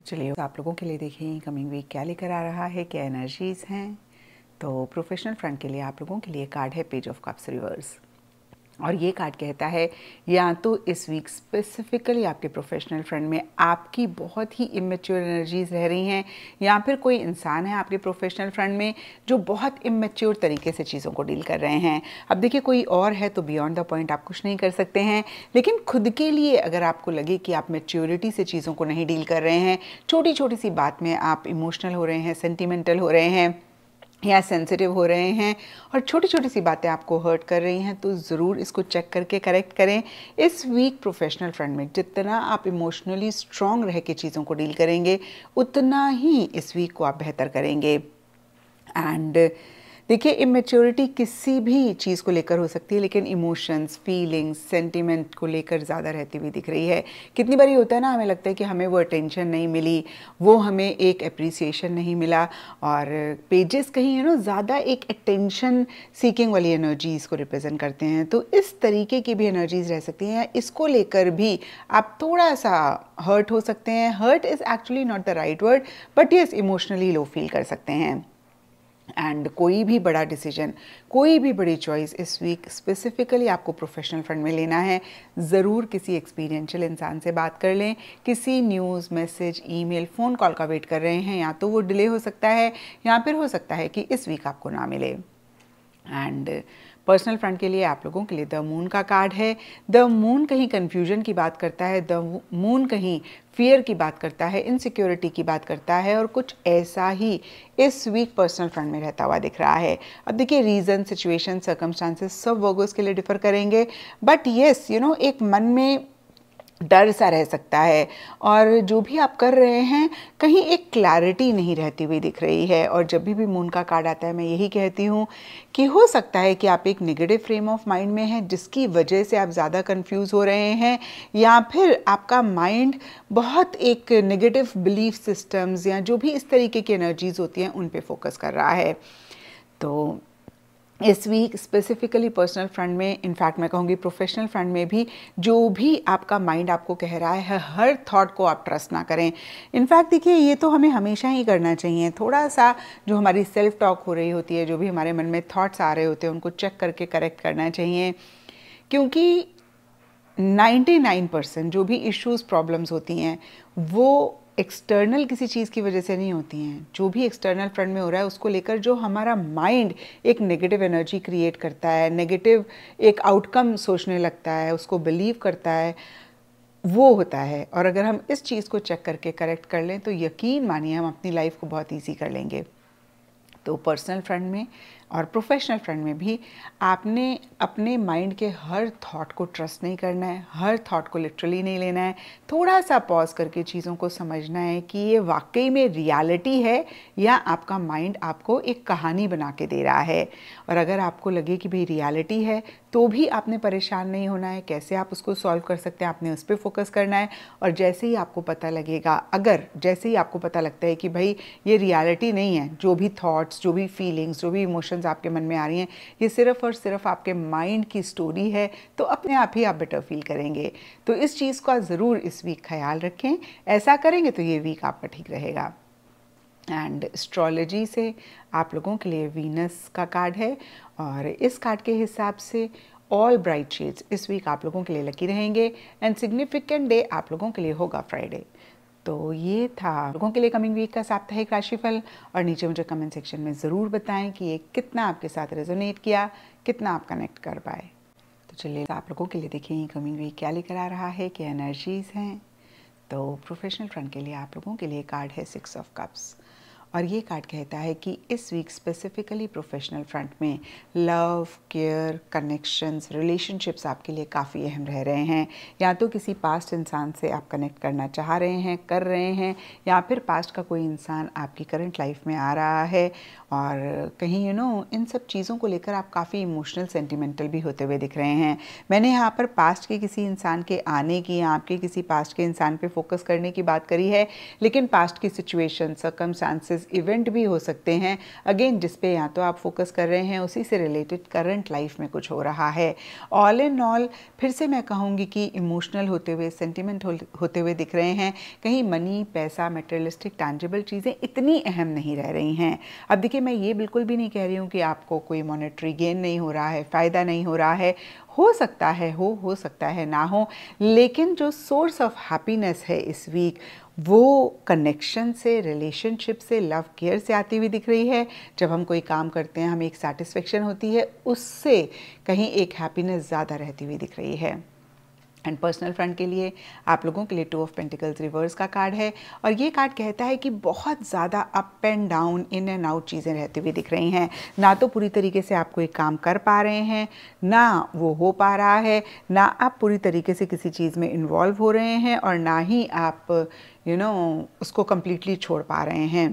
चलिए आप लोगों के लिए देखिए कमिंग वीक क्या लेकर आ रहा है क्या एनर्जीज़ हैं तो प्रोफेशनल फ्रंट के लिए आप लोगों के लिए कार्ड है पेज ऑफ कप्स रिवर्स और ये कार्ड कहता है या तो इस वीक स्पेसिफिकली आपके प्रोफेशनल फ्रेंड में आपकी बहुत ही इमेच्योर एनर्जीज रह रही हैं या फिर कोई इंसान है आपके प्रोफेशनल फ्रेंड में जो बहुत इमेच्योर तरीके से चीज़ों को डील कर रहे हैं अब देखिए कोई और है तो बियॉन्ड द पॉइंट आप कुछ नहीं कर सकते हैं लेकिन खुद के लिए अगर आपको लगे कि आप मेच्योरिटी से चीज़ों को नहीं डील कर रहे हैं छोटी छोटी सी बात में आप इमोशनल हो रहे हैं सेंटिमेंटल हो रहे हैं या सेंसिटिव हो रहे हैं और छोटी छोटी सी बातें आपको हर्ट कर रही हैं तो ज़रूर इसको चेक करके करेक्ट करें इस वीक प्रोफेशनल फ्रेंड में जितना आप इमोशनली स्ट्रांग रह के चीज़ों को डील करेंगे उतना ही इस वीक को आप बेहतर करेंगे एंड देखिए इमेच्योरिटी किसी भी चीज़ को लेकर हो सकती है लेकिन इमोशंस फीलिंग्स सेंटिमेंट को लेकर ज़्यादा रहती हुई दिख रही है कितनी बार ये होता है ना हमें लगता है कि हमें वो अटेंशन नहीं मिली वो हमें एक अप्रिसिएशन नहीं मिला और पेजेस कहीं है ना ज़्यादा एक अटेंशन सीकिंग वाली एनर्जीज़ को रिप्रेजेंट करते हैं तो इस तरीके की भी एनर्जीज़ रह सकती हैं इसको लेकर भी आप थोड़ा सा हर्ट हो सकते हैं hurt is actually not the right word but yes emotionally low feel कर सकते हैं एंड कोई भी बड़ा डिसीजन कोई भी बड़ी चॉइस इस वीक स्पेसिफिकली आपको प्रोफेशनल फ़ंड में लेना है ज़रूर किसी एक्सपीरियंशियल इंसान से बात कर लें किसी news message email phone call का वेट कर रहे हैं या तो वो डिले हो सकता है या फिर हो सकता है कि इस वीक आपको ना मिले एंड uh, पर्सनल फ्रंट के लिए आप लोगों के लिए द मून का कार्ड है द मून कहीं कन्फ्यूजन की बात करता है द मून कहीं फियर की बात करता है इनसिक्योरिटी की बात करता है और कुछ ऐसा ही इस वीक पर्सनल फ्रंट में रहता हुआ दिख रहा है अब देखिए रीज़न सिचुएशन सर्कमस्टांसेस सब वर्गोज के लिए डिफर करेंगे बट येस यू नो एक मन में डर सा रह सकता है और जो भी आप कर रहे हैं कहीं एक क्लैरिटी नहीं रहती हुई दिख रही है और जब भी भी मून का कार्ड आता है मैं यही कहती हूँ कि हो सकता है कि आप एक निगेटिव फ्रेम ऑफ माइंड में हैं जिसकी वजह से आप ज़्यादा कंफ्यूज हो रहे हैं या फिर आपका माइंड बहुत एक निगेटिव बिलीफ सिस्टम्स या जो भी इस तरीके की एनर्जीज़ होती हैं उन पर फोकस कर रहा है तो इस वीक स्पेसिफिकली पर्सनल फ्रंट में इनफैक्ट मैं कहूँगी प्रोफेशनल फ्रंट में भी जो भी आपका माइंड आपको कह रहा है हर थॉट को आप ट्रस्ट ना करें इनफैक्ट देखिए ये तो हमें हमेशा ही करना चाहिए थोड़ा सा जो हमारी सेल्फ टॉक हो रही होती है जो भी हमारे मन में थॉट्स आ रहे होते हैं उनको चेक करके करेक्ट करना चाहिए क्योंकि 99 परसेंट जो भी इश्यूज प्रॉब्लम्स होती हैं वो एक्सटर्नल किसी चीज़ की वजह से नहीं होती हैं जो भी एक्सटर्नल फ्रंट में हो रहा है उसको लेकर जो हमारा माइंड एक नेगेटिव एनर्जी क्रिएट करता है नेगेटिव एक आउटकम सोचने लगता है उसको बिलीव करता है वो होता है और अगर हम इस चीज़ को चेक करके करेक्ट कर लें तो यकीन मानिए हम अपनी लाइफ को बहुत ईजी कर लेंगे तो पर्सनल फ्रंट में और प्रोफेशनल फ्रेंड में भी आपने अपने माइंड के हर थॉट को ट्रस्ट नहीं करना है हर थॉट को लिटरली नहीं लेना है थोड़ा सा पॉज करके चीज़ों को समझना है कि ये वाकई में रियलिटी है या आपका माइंड आपको एक कहानी बना के दे रहा है और अगर आपको लगे कि भाई रियलिटी है तो भी आपने परेशान नहीं होना है कैसे आप उसको सॉल्व कर सकते हैं आपने उस पर फोकस करना है और जैसे ही आपको पता लगेगा अगर जैसे ही आपको पता लगता है कि भाई ये रियलिटी नहीं है जो भी थॉट्स जो भी फीलिंग्स जो भी इमोशन क्वेश्चंस आपके मन में आ रही हैं ये सिर्फ और सिर्फ आपके माइंड की स्टोरी है तो अपने आप ही आप बेटर फील करेंगे तो इस चीज़ का ज़रूर इस वीक ख्याल रखें ऐसा करेंगे तो ये वीक आपका ठीक रहेगा एंड एस्ट्रोलॉजी से आप लोगों के लिए वीनस का कार्ड है और इस कार्ड के हिसाब से ऑल ब्राइट शेड्स इस वीक आप लोगों के लिए लकी रहेंगे एंड सिग्निफिकेंट डे आप लोगों के लिए होगा फ्राइडे तो ये था लोगों के लिए कमिंग वीक का साप्ताहिक राशिफल और नीचे मुझे कमेंट सेक्शन में ज़रूर बताएं कि ये कितना आपके साथ रेजोनेट किया कितना आप कनेक्ट कर पाए तो चलिए आप लोगों के लिए देखिए कमिंग वीक क्या लेकर आ रहा है क्या एनर्जीज़ हैं तो प्रोफेशनल फ्रंट के लिए आप लोगों के लिए कार्ड है सिक्स ऑफ कप्स और ये कार्ड कहता है कि इस वीक स्पेसिफिकली प्रोफेशनल फ्रंट में लव केयर कनेक्शंस रिलेशनशिप्स आपके लिए काफ़ी अहम रह रहे हैं या तो किसी पास्ट इंसान से आप कनेक्ट करना चाह रहे हैं कर रहे हैं या फिर पास्ट का कोई इंसान आपकी करंट लाइफ में आ रहा है और कहीं यू you नो know, इन सब चीज़ों को लेकर आप काफ़ी इमोशनल सेंटिमेंटल भी होते हुए दिख रहे हैं मैंने यहाँ पर पास्ट के किसी इंसान के आने की या आपके किसी पास्ट के इंसान पर फोकस करने की बात करी है लेकिन पास्ट की सिचुएशन सकम क्लासेस इवेंट भी हो सकते हैं अगेन जिस पे या तो आप फोकस कर रहे हैं उसी से रिलेटेड करंट लाइफ में कुछ हो रहा है ऑल एंड ऑल फिर से मैं कहूँगी कि इमोशनल होते हुए सेंटिमेंट होते हुए दिख रहे हैं कहीं मनी पैसा मेटेरियलिस्टिक टैंजेबल चीज़ें इतनी अहम नहीं रह रही हैं अब देखिए मैं ये बिल्कुल भी नहीं कह रही हूँ कि आपको कोई मॉनेटरी गेन नहीं हो रहा है फ़ायदा नहीं हो रहा है हो सकता है हो हो सकता है ना हो लेकिन जो सोर्स ऑफ हैप्पीनेस है इस वीक वो कनेक्शन से रिलेशनशिप से लव केयर से आती हुई दिख रही है जब हम कोई काम करते हैं हमें एक सेटिस्फेक्शन होती है उससे कहीं एक हैप्पीनेस ज़्यादा रहती हुई दिख रही है एंड पर्सनल फ्रंट के लिए आप लोगों के लिए टू ऑफ पेंटिकल्स रिवर्स का कार्ड है और ये कार्ड कहता है कि बहुत ज़्यादा up and down in and out चीज़ें रहती हुई दिख रही हैं ना तो पूरी तरीके से आप कोई काम कर पा रहे हैं ना वो हो पा रहा है ना आप पूरी तरीके से किसी चीज़ में इन्वॉल्व हो रहे हैं और ना ही आप यू you नो know, उसको कम्प्लीटली छोड़ पा रहे हैं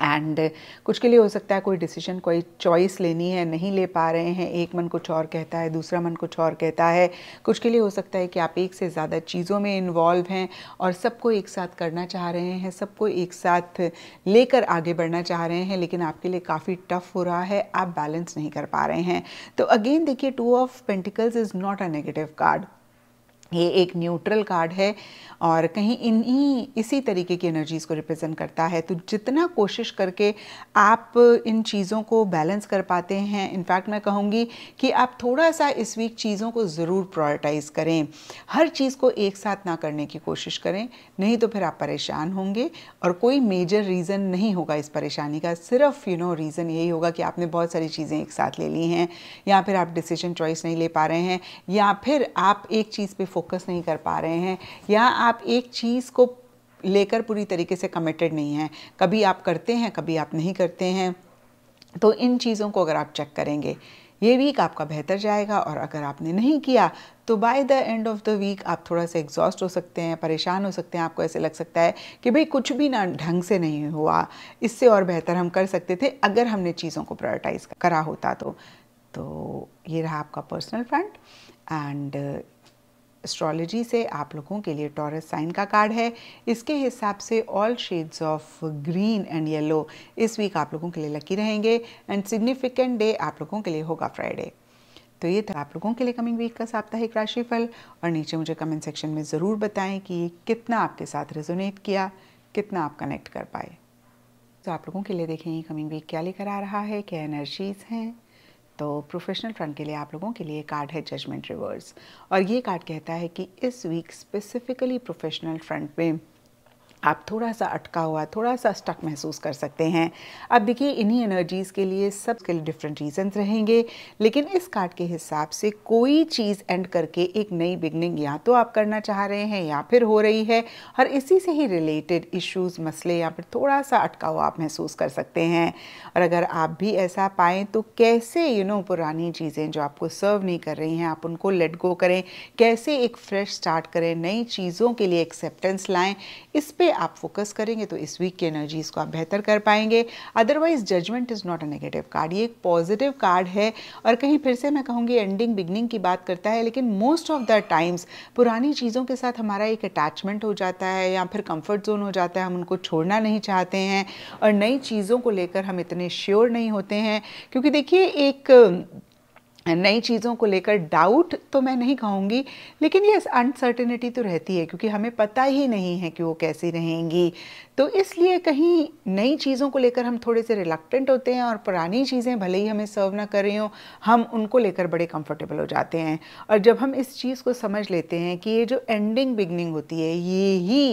एंड uh, कुछ के लिए हो सकता है कोई डिसीजन कोई चॉइस लेनी है नहीं ले पा रहे हैं एक मन कुछ और कहता है दूसरा मन कुछ और कहता है कुछ के लिए हो सकता है कि आप एक से ज़्यादा चीज़ों में इन्वॉल्व हैं और सबको एक साथ करना चाह रहे हैं सबको एक साथ लेकर आगे बढ़ना चाह रहे हैं लेकिन आपके लिए काफ़ी टफ हो रहा है आप बैलेंस नहीं कर पा रहे हैं तो अगेन देखिए two of pentacles is not a negative card ये एक न्यूट्रल कार्ड है और कहीं इन्हीं इसी तरीके की एनर्जीज़ को रिप्रेजेंट करता है तो जितना कोशिश करके आप इन चीज़ों को बैलेंस कर पाते हैं इनफैक्ट मैं कहूँगी कि आप थोड़ा सा इस वीक चीज़ों को ज़रूर प्रायोरिटाइज़ करें हर चीज़ को एक साथ ना करने की कोशिश करें नहीं तो फिर आप परेशान होंगे और कोई मेजर रीज़न नहीं होगा इस परेशानी का सिर्फ यू नो रीज़न यही होगा कि आपने बहुत सारी चीज़ें एक साथ ले ली हैं या फिर आप डिसीजन चॉइस नहीं ले पा रहे हैं या फिर आप एक चीज़ पर फोकस नहीं कर पा रहे हैं या आप एक चीज़ को लेकर पूरी तरीके से कमिटेड नहीं हैं कभी आप करते हैं कभी आप नहीं करते हैं तो इन चीज़ों को अगर आप चेक करेंगे ये वीक आपका बेहतर जाएगा और अगर आपने नहीं किया तो by the end of the week आप थोड़ा सा एग्जॉस्ट हो सकते हैं परेशान हो सकते हैं आपको ऐसे लग सकता है कि भाई कुछ भी ना ढंग से नहीं हुआ इससे और बेहतर हम कर सकते थे अगर हमने चीज़ों को प्रायोरिटाइज करा होता तो तो ये रहा आपका पर्सनल फ्रंट एंड एस्ट्रोलॉजी से आप लोगों के लिए टॉरस साइन का कार्ड है इसके हिसाब से all shades of green and yellow इस वीक आप लोगों के लिए लकी रहेंगे एंड सिग्निफिकेंट डे आप लोगों के लिए होगा फ्राइडे तो ये था आप लोगों के लिए कमिंग वीक का साप्ताहिक राशिफल और नीचे मुझे कमेंट सेक्शन में ज़रूर बताएं कि ये कितना आपके साथ रेजोनेट किया कितना आप कनेक्ट कर पाए तो आप लोगों के लिए देखें कमिंग वीक क्या लेकर आ रहा है क्या एनर्जीज़ हैं तो प्रोफेशनल फ्रंट के लिए आप लोगों के लिए कार्ड है जजमेंट रिवर्स और ये कार्ड कहता है कि इस वीक स्पेसिफिकली प्रोफेशनल फ्रंट में आप थोड़ा सा अटका हुआ थोड़ा सा स्टक महसूस कर सकते हैं अब देखिए इन्हीं एनर्जीज़ के लिए सब के लिए डिफरेंट रीजंस रहेंगे लेकिन इस कार्ड के हिसाब से कोई चीज़ एंड करके एक नई बिगनिंग या तो आप करना चाह रहे हैं या फिर हो रही है और इसी से ही रिलेटेड इश्यूज़ मसले या फिर थोड़ा सा अटका हुआ आप महसूस कर सकते हैं और अगर आप भी ऐसा पाएँ तो कैसे यू you नो know, पुरानी चीज़ें जो आपको सर्व नहीं कर रही हैं आप उनको लेट गो करें कैसे एक फ्रेश स्टार्ट करें नई चीज़ों के लिए एक्सेप्टेंस लाएँ इस पर आप फोकस करेंगे तो इस वीक की एनर्जीज को आप बेहतर कर पाएंगे otherwise judgement is not a negative card ये एक पॉजिटिव कार्ड है और कहीं फिर से मैं कहूँगी एंडिंग बिगनिंग की बात करता है लेकिन मोस्ट ऑफ द टाइम्स पुरानी चीज़ों के साथ हमारा एक अटैचमेंट हो जाता है या फिर कंफर्ट जोन हो जाता है हम उनको छोड़ना नहीं चाहते हैं और नई चीज़ों को लेकर हम इतने श्योर नहीं होते हैं क्योंकि देखिए एक नई चीज़ों को लेकर डाउट तो मैं नहीं कहूँगी लेकिन ये अनसर्टेनिटी तो रहती है क्योंकि हमें पता ही नहीं है कि वो कैसी रहेंगी तो इसलिए कहीं नई चीज़ों को लेकर हम थोड़े से रिलक्टेंट होते हैं और पुरानी चीज़ें भले ही हमें सर्व ना कर रही हों हम उनको लेकर बड़े कंफर्टेबल हो जाते हैं और जब हम इस चीज़ को समझ लेते हैं कि ये जो एंडिंग बिगनिंग होती है ये ही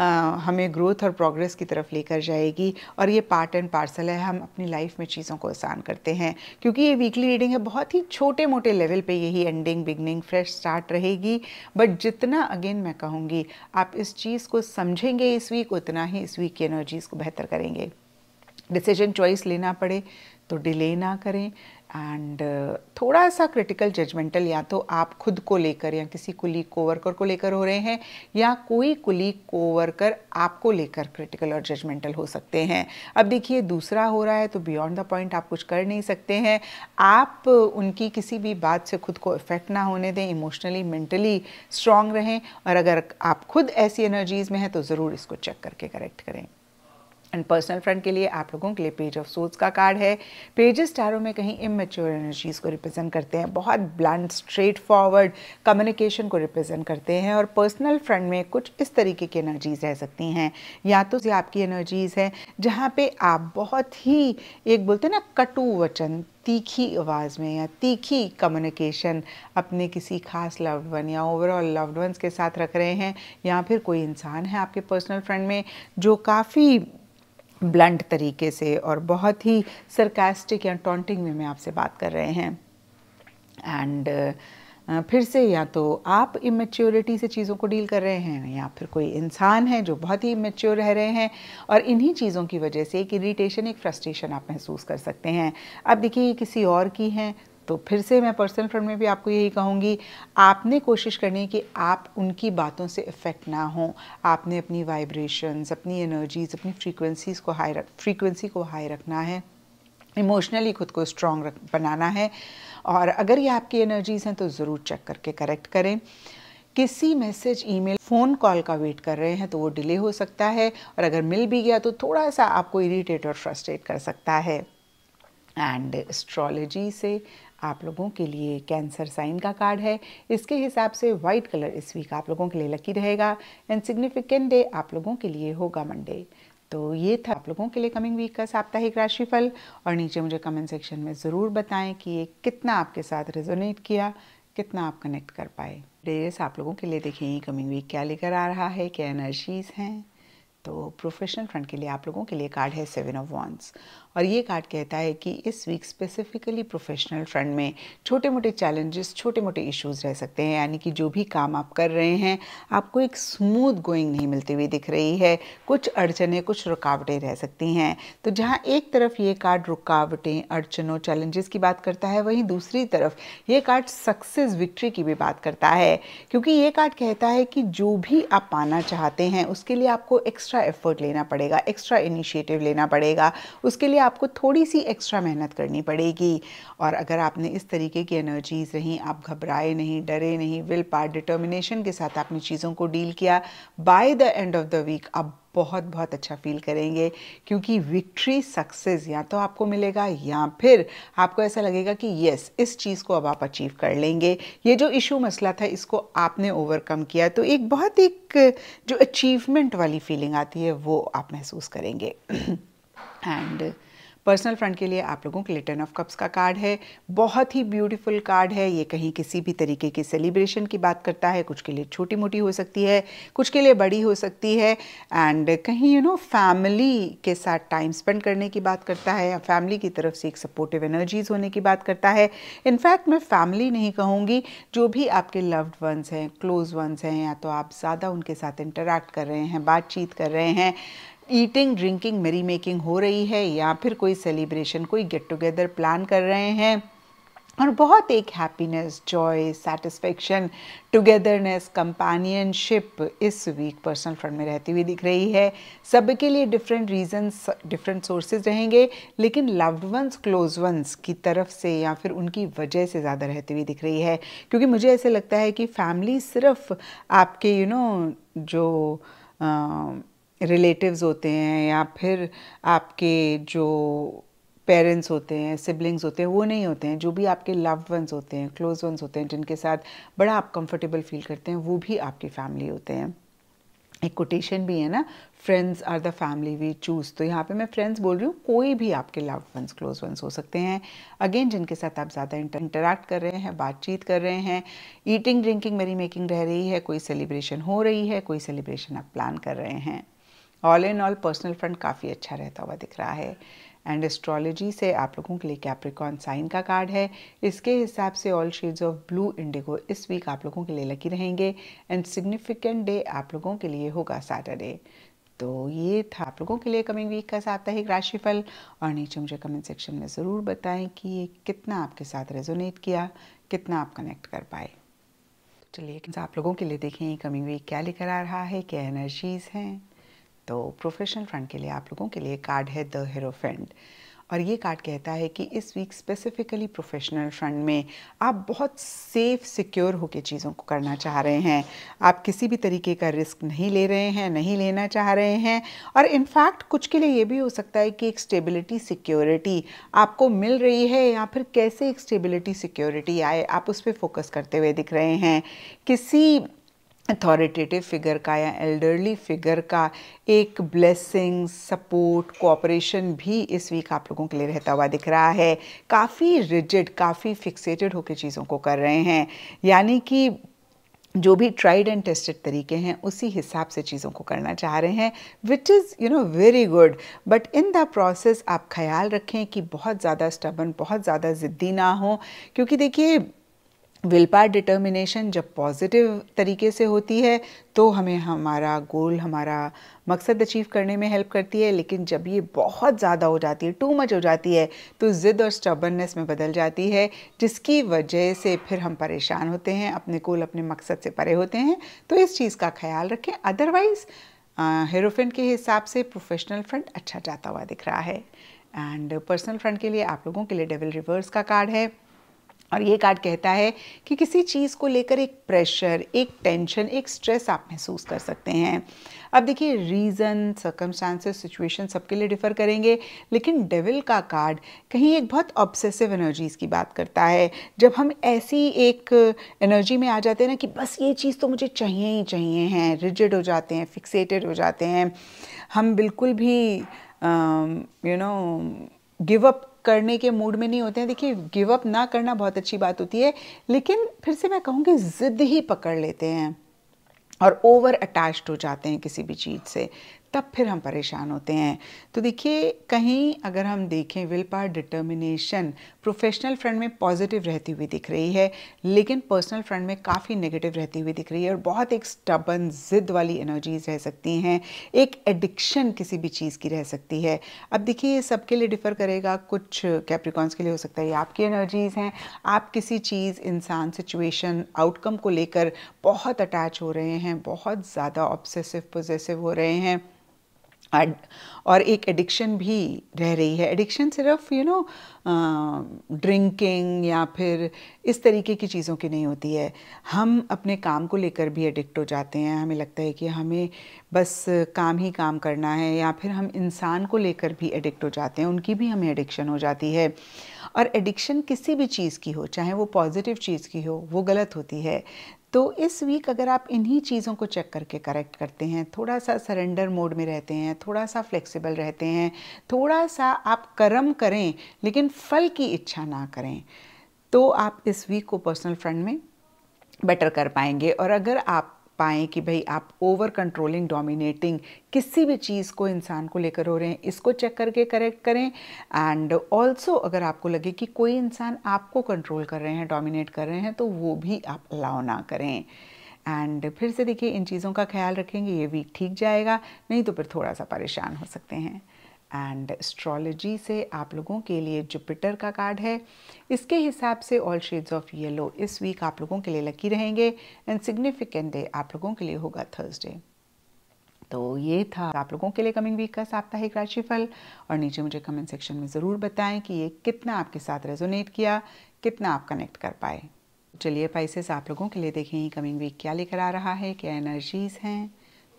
हमें ग्रोथ और प्रोग्रेस की तरफ लेकर जाएगी और ये पार्ट एंड पार्सल है हम अपनी लाइफ में चीज़ों को आसान करते हैं क्योंकि ये वीकली रीडिंग है बहुत ही छोटे मोटे लेवल पे यही एंडिंग बिगनिंग फ्रेश स्टार्ट रहेगी बट जितना अगेन मैं कहूँगी आप इस चीज़ को समझेंगे इस वीक उतना ही इस वीक की एनर्जीज़ को बेहतर करेंगे डिसीजन चॉइस लेना पड़े तो डिले ना करें एंड uh, थोड़ा सा क्रिटिकल जजमेंटल या तो आप खुद को लेकर या किसी कुलीग कोवर्कर को लेकर हो रहे हैं या कोई कुलीग कोवर्कर आपको लेकर क्रिटिकल और जजमेंटल हो सकते हैं अब देखिए दूसरा हो रहा है तो बियॉन्ड द पॉइंट आप कुछ कर नहीं सकते हैं आप उनकी किसी भी बात से खुद को इफेक्ट ना होने दें इमोशनली मेंटली स्ट्रांग रहें और अगर आप खुद ऐसी एनर्जीज़ में हैं तो ज़रूर इसको चेक करके करेक्ट करें एंड पर्सनल फ्रेंड के लिए आप लोगों के लिए पेज ऑफ सोल्स का कार्ड है पेजेस टैरो में कहीं इमेच्योर एनर्जीज़ को रिप्रेजेंट करते हैं बहुत ब्लैंड स्ट्रेट फॉरवर्ड कम्युनिकेशन को रिप्रेजेंट करते हैं और पर्सनल फ्रेंड में कुछ इस तरीके की एनर्जीज़ रह सकती हैं या तो ये आपकी एनर्जीज़ है जहाँ पे आप बहुत ही एक बोलते हैं ना कटु वचन तीखी आवाज़ में या तीखी कम्युनिकेशन अपने किसी खास लव्ड वन या ओवरऑल लव्ड वंस के साथ रख रहे हैं या फिर कोई इंसान है आपके पर्सनल फ्रेंड में जो काफ़ी ब्लंट तरीके से और बहुत ही सरकास्टिक या टॉन्टिंग में आपसे बात कर रहे हैं एंड uh, फिर से या तो आप इमेच्योरिटी से चीज़ों को डील कर रहे हैं या फिर कोई इंसान है जो बहुत ही इमेच्योर रह रहे हैं और इन्हीं चीज़ों की वजह से एक इरीटेशन एक फ्रस्ट्रेशन आप महसूस कर सकते हैं अब देखिए किसी और की हैं तो फिर से मैं पर्सनल फ्रेंड में भी आपको यही कहूँगी आपने कोशिश करनी है कि आप उनकी बातों से इफ़ेक्ट ना हो आपने अपनी वाइब्रेशंस अपनी एनर्जीज अपनी फ्रीक्वेंसीज को हाई रख फ्रीक्वेंसी को हाई रखना है इमोशनली खुद को स्ट्रॉन्ग रख बनाना है और अगर ये आपकी एनर्जीज हैं तो ज़रूर चेक करके करेक्ट करें किसी मैसेज ईमेल फ़ोन कॉल का वेट कर रहे हैं तो वो डिले हो सकता है और अगर मिल भी गया तो थोड़ा सा आपको इरीटेट और फ्रस्ट्रेट कर सकता है एंड एस्ट्रोलॉजी से आप लोगों के लिए कैंसर साइन का कार्ड है इसके हिसाब से वाइट कलर इस वीक आप लोगों के लिए लकी रहेगा एंड सिग्निफिकेंट डे आप लोगों के लिए होगा मंडे तो ये था आप लोगों के लिए कमिंग वीक का साप्ताहिक राशिफल और नीचे मुझे कमेंट सेक्शन में ज़रूर बताएं कि ये कितना आपके साथ रेजोनेट किया कितना आप कनेक्ट कर पाए डेस आप लोगों के लिए देखें ये कमिंग वीक क्या लेकर आ रहा है क्या एनर्जीज़ हैं तो प्रोफेशनल फ्रंट के लिए आप लोगों के लिए कार्ड है सेवन ऑफ वॉन्स और ये कार्ड कहता है कि इस वीक स्पेसिफिकली प्रोफेशनल फ्रंट में छोटे मोटे चैलेंजेस छोटे मोटे इश्यूज रह सकते हैं यानी कि जो भी काम आप कर रहे हैं आपको एक स्मूथ गोइंग नहीं मिलती हुई दिख रही है कुछ अड़चने कुछ रुकावटें रह सकती हैं तो जहाँ एक तरफ ये कार्ड रुकावटें अड़चनों चैलेंजेस की बात करता है वहीं दूसरी तरफ ये कार्ड सक्सेस विक्ट्री की भी बात करता है क्योंकि ये कार्ड कहता है कि जो भी आप पाना चाहते हैं उसके लिए आपको एक्स्ट्रा एफर्ट लेना पड़ेगा एक्स्ट्रा इनिशिएटिव लेना पड़ेगा उसके लिए आपको थोड़ी सी एक्स्ट्रा मेहनत करनी पड़ेगी और अगर आपने इस तरीके की एनर्जीज़ रहीं आप घबराए नहीं डरे नहीं विल पार डिटर्मिनेशन के साथ आपने चीज़ों को डील किया by the end of the week आप बहुत बहुत अच्छा फील करेंगे क्योंकि विक्ट्री सक्सेस या तो आपको मिलेगा या फिर आपको ऐसा लगेगा कि यस इस चीज़ को अब आप अचीव कर लेंगे ये जो इशू मसला था इसको आपने ओवरकम किया तो एक बहुत एक जो अचीवमेंट वाली फीलिंग आती है वो आप महसूस करेंगे एंड पर्सनल फ्रंट के लिए आप लोगों के लिए टेन ऑफ कप्स का कार्ड है बहुत ही ब्यूटीफुल कार्ड है ये कहीं किसी भी तरीके की सेलिब्रेशन की बात करता है कुछ के लिए छोटी मोटी हो सकती है कुछ के लिए बड़ी हो सकती है एंड कहीं यू नो फैमिली के साथ टाइम स्पेंड करने की बात करता है या फैमिली की तरफ से एक सपोर्टिव एनर्जीज होने की बात करता है इनफैक्ट मैं फैमिली नहीं कहूँगी जो भी आपके लव्ड वंस हैं क्लोज वंस हैं या तो आप ज़्यादा उनके साथ इंटरेक्ट कर रहे हैं बातचीत कर रहे हैं ईटिंग ड्रिंकिंग मेरी मेकिंग हो रही है या फिर कोई सेलिब्रेशन कोई गेट टुगेदर प्लान कर रहे हैं और बहुत एक happiness joy satisfaction togetherness companionship इस वीक पर्सनल फ्रंट में रहती हुई दिख रही है सबके लिए डिफरेंट रीजंस डिफरेंट सोर्सेज रहेंगे लेकिन लव्ड वंस क्लोज वंस की तरफ से या फिर उनकी वजह से ज़्यादा रहती हुई दिख रही है क्योंकि मुझे ऐसे लगता है कि फैमिली सिर्फ आपके यू you नो know, जो आ, रिलेटिव्स होते हैं या फिर आपके जो पेरेंट्स होते हैं सिबलिंग्स होते हैं वो नहीं होते हैं जो भी आपके लव वंस होते हैं क्लोज वंस होते हैं जिनके साथ बड़ा आप कंफर्टेबल फील करते हैं वो भी आपकी फैमिली होते हैं एक कोटेशन भी है ना friends are the family we choose तो यहाँ पे मैं फ्रेंड्स बोल रही हूँ कोई भी आपके लव वंस क्लोज वंस हो सकते हैं अगेन जिनके साथ आप ज़्यादा इंटरेक्ट कर रहे हैं बातचीत कर रहे हैं ईटिंग ड्रिंकिंग मेरी मेकिंग रह रही है कोई सेलिब्रेशन हो रही है कोई सेलिब्रेशन आप प्लान कर रहे हैं all in all personal front काफ़ी अच्छा रहता हुआ दिख रहा है एंड एस्ट्रोलॉजी से आप लोगों के लिए कैप्रिकॉन साइन का कार्ड है इसके हिसाब से all shades of blue indigo इस वीक आप लोगों के लिए लकी रहेंगे एंड सिग्निफिकेंट डे आप लोगों के लिए होगा सैटरडे तो ये था आप लोगों के लिए कमिंग वीक का साप्ताहिक राशिफल और नीचे मुझे कमेंट सेक्शन में ज़रूर बताएं कि ये कितना आपके साथ रेजोनेट किया कितना आप कनेक्ट कर पाए चलिए आप लोगों के लिए देखें कमिंग वीक क्या लेकर आ रहा है क्या एनर्जीज़ हैं तो प्रोफेशनल फ्रंट के लिए आप लोगों के लिए कार्ड है द हीरो फ्रेंड और ये कार्ड कहता है कि इस वीक स्पेसिफिकली प्रोफेशनल फ्रंट में आप बहुत सेफ सिक्योर होकर चीज़ों को करना चाह रहे हैं आप किसी भी तरीके का रिस्क नहीं ले रहे हैं नहीं लेना चाह रहे हैं और इनफैक्ट कुछ के लिए ये भी हो सकता है कि एक स्टेबिलिटी सिक्योरिटी आपको मिल रही है या फिर कैसे एक स्टेबिलिटी सिक्योरिटी आए आप उस पर फोकस करते हुए दिख रहे हैं किसी अथॉरिटेटिव फिगर का या एल्डरली फिगर का एक ब्लेसिंग सपोर्ट कोऑपरेशन भी इस वीक आप लोगों के लिए रहता हुआ दिख रहा है काफ़ी रिजिड काफ़ी फिक्सेटेड होकर चीज़ों को कर रहे हैं यानी कि जो भी ट्राइड एंड टेस्टेड तरीके हैं उसी हिसाब से चीज़ों को करना चाह रहे हैं which is you know very good but in the process आप ख्याल रखें कि बहुत ज़्यादा स्टबन बहुत ज़्यादा ज़िद्दी ना हो क्योंकि देखिए विल पार डिटर्मिनेशन जब पॉजिटिव तरीके से होती है तो हमें हमारा गोल हमारा मकसद अचीव करने में हेल्प करती है लेकिन जब ये बहुत ज़्यादा हो जाती है टू मच हो जाती है तो ज़िद और स्टबननेस में बदल जाती है जिसकी वजह से फिर हम परेशान होते हैं अपने गोल अपने मकसद से परे होते हैं तो इस चीज़ का ख्याल रखें अदरवाइज़ हेरोफिन के हिसाब से प्रोफेशनल फ्रंट अच्छा जाता हुआ दिख रहा है एंड पर्सनल फ्रंट के लिए आप लोगों के लिए डेविल रिवर्स का कार्ड है और ये कार्ड कहता है कि किसी चीज़ को लेकर एक प्रेशर एक टेंशन एक स्ट्रेस आप महसूस कर सकते हैं अब देखिए रीज़न सर्कमस्टांसेस सिचुएशन सबके लिए डिफ़र करेंगे लेकिन डेविल का कार्ड कहीं एक बहुत ऑब्सेसिव एनर्जीज़ की बात करता है जब हम ऐसी एक एनर्जी में आ जाते हैं ना कि बस ये चीज़ तो मुझे चाहिए ही चाहिए हैं रिजिड हो जाते हैं फिक्सेटेड हो जाते हैं हम बिल्कुल भी यू नो गिव अप करने के मूड में नहीं होते हैं देखिए गिव अप ना करना बहुत अच्छी बात होती है लेकिन फिर से मैं कहूँगी ज़िद ही पकड़ लेते हैं और ओवर अटैच्ड हो जाते हैं किसी भी चीज़ से तब फिर हम परेशान होते हैं तो देखिए कहीं अगर हम देखें willpower determination professional front में पॉजिटिव रहती हुई दिख रही है लेकिन पर्सनल फ्रंट में काफ़ी नेगेटिव रहती हुई दिख रही है और बहुत एक स्टबन जिद वाली एनर्जीज रह सकती हैं एक एडिक्शन किसी भी चीज़ की रह सकती है अब देखिए ये सबके लिए डिफ़र करेगा कुछ कैप्रिकॉन्स के लिए हो सकता है ये आपकी एनर्जीज़ हैं आप किसी चीज़ इंसान सिचुएशन आउटकम को लेकर बहुत अटैच हो रहे हैं बहुत ज़्यादा ऑब्सेसिव पोजेसिव हो रहे हैं और एक एडिक्शन भी रह रही है एडिक्शन सिर्फ यू नो ड्रिंकिंग या फिर इस तरीके की चीज़ों की नहीं होती है हम अपने काम को लेकर भी एडिक्ट हो जाते हैं हमें लगता है कि हमें बस काम ही काम करना है या फिर हम इंसान को लेकर भी एडिक्ट हो जाते हैं उनकी भी हमें एडिक्शन हो जाती है और एडिक्शन किसी भी चीज़ की हो चाहे वो पॉजिटिव चीज़ की हो वो गलत होती है तो इस वीक अगर आप इन्हीं चीज़ों को चेक करके करेक्ट करते हैं थोड़ा सा सरेंडर मोड में रहते हैं थोड़ा सा फ्लेक्सिबल रहते हैं थोड़ा सा आप कर्म करें लेकिन फल की इच्छा ना करें तो आप इस वीक को पर्सनल फ्रंट में बेटर कर पाएंगे और अगर आप पाएँ कि भाई आप ओवर कंट्रोलिंग डोमिनेटिंग किसी भी चीज़ को इंसान को लेकर हो रहे हैं इसको चेक करके करेक्ट करें एंड ऑल्सो अगर आपको लगे कि कोई इंसान आपको कंट्रोल कर रहे हैं डोमिनेट कर रहे हैं तो वो भी आप अलाउ ना करें एंड फिर से देखिए इन चीज़ों का ख्याल रखेंगे ये वीक ठीक जाएगा नहीं तो फिर थोड़ा सा परेशान हो सकते हैं एंड एस्ट्रोलॉजी से आप लोगों के लिए जुपिटर का कार्ड है इसके हिसाब से ऑल शेड्स ऑफ येलो इस वीक आप लोगों के लिए लकी रहेंगे एंड सिग्निफिकेंट डे आप लोगों के लिए होगा थर्सडे तो ये था आप लोगों के लिए कमिंग वीक का साप्ताहिक राशिफल और नीचे मुझे कमेंट सेक्शन में ज़रूर बताएं कि ये कितना आपके साथ रेजोनेट किया कितना आप कनेक्ट कर पाए चलिए पाइसेस आप लोगों के लिए देखें कमिंग वीक क्या लेकर आ रहा है क्या एनर्जीज़ हैं